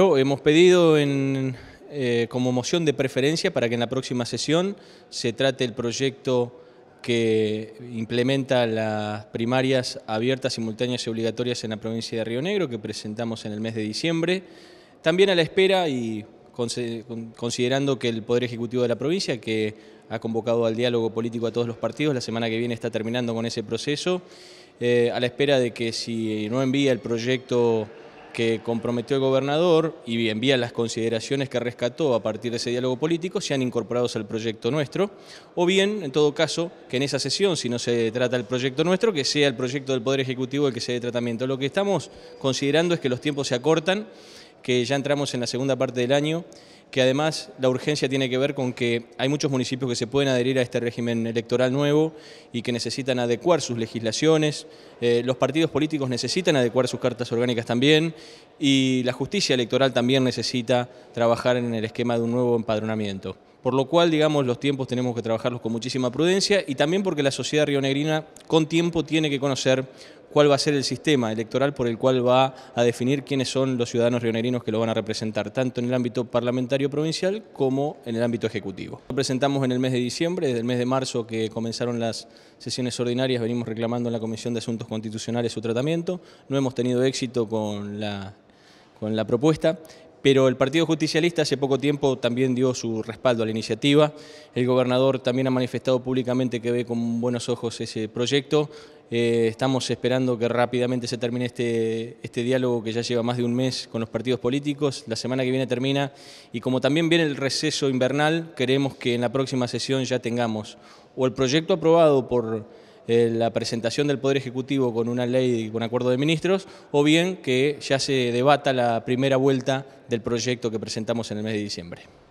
Hemos pedido eh, como moción de preferencia para que en la próxima sesión se trate el proyecto que implementa las primarias abiertas, simultáneas y obligatorias en la provincia de Río Negro, que presentamos en el mes de diciembre. También a la espera y considerando que el Poder Ejecutivo de la provincia, que ha convocado al diálogo político a todos los partidos, la semana que viene está terminando con ese proceso, eh, a la espera de que si no envía el proyecto que comprometió el gobernador y envía las consideraciones que rescató a partir de ese diálogo político sean incorporados al proyecto nuestro, o bien, en todo caso, que en esa sesión, si no se trata el proyecto nuestro, que sea el proyecto del Poder Ejecutivo el que se dé tratamiento. Lo que estamos considerando es que los tiempos se acortan que ya entramos en la segunda parte del año, que además la urgencia tiene que ver con que hay muchos municipios que se pueden adherir a este régimen electoral nuevo y que necesitan adecuar sus legislaciones, eh, los partidos políticos necesitan adecuar sus cartas orgánicas también y la justicia electoral también necesita trabajar en el esquema de un nuevo empadronamiento. Por lo cual, digamos, los tiempos tenemos que trabajarlos con muchísima prudencia y también porque la sociedad rionegrina con tiempo tiene que conocer cuál va a ser el sistema electoral por el cual va a definir quiénes son los ciudadanos rionegrinos que lo van a representar, tanto en el ámbito parlamentario provincial como en el ámbito ejecutivo. Lo presentamos en el mes de diciembre, desde el mes de marzo que comenzaron las sesiones ordinarias, venimos reclamando en la Comisión de Asuntos Constitucionales su tratamiento, no hemos tenido éxito con la, con la propuesta, pero el Partido Justicialista hace poco tiempo también dio su respaldo a la iniciativa. El gobernador también ha manifestado públicamente que ve con buenos ojos ese proyecto. Eh, estamos esperando que rápidamente se termine este, este diálogo que ya lleva más de un mes con los partidos políticos. La semana que viene termina y como también viene el receso invernal, queremos que en la próxima sesión ya tengamos o el proyecto aprobado por eh, la presentación del Poder Ejecutivo con una ley, y con acuerdo de ministros, o bien que ya se debata la primera vuelta del proyecto que presentamos en el mes de diciembre.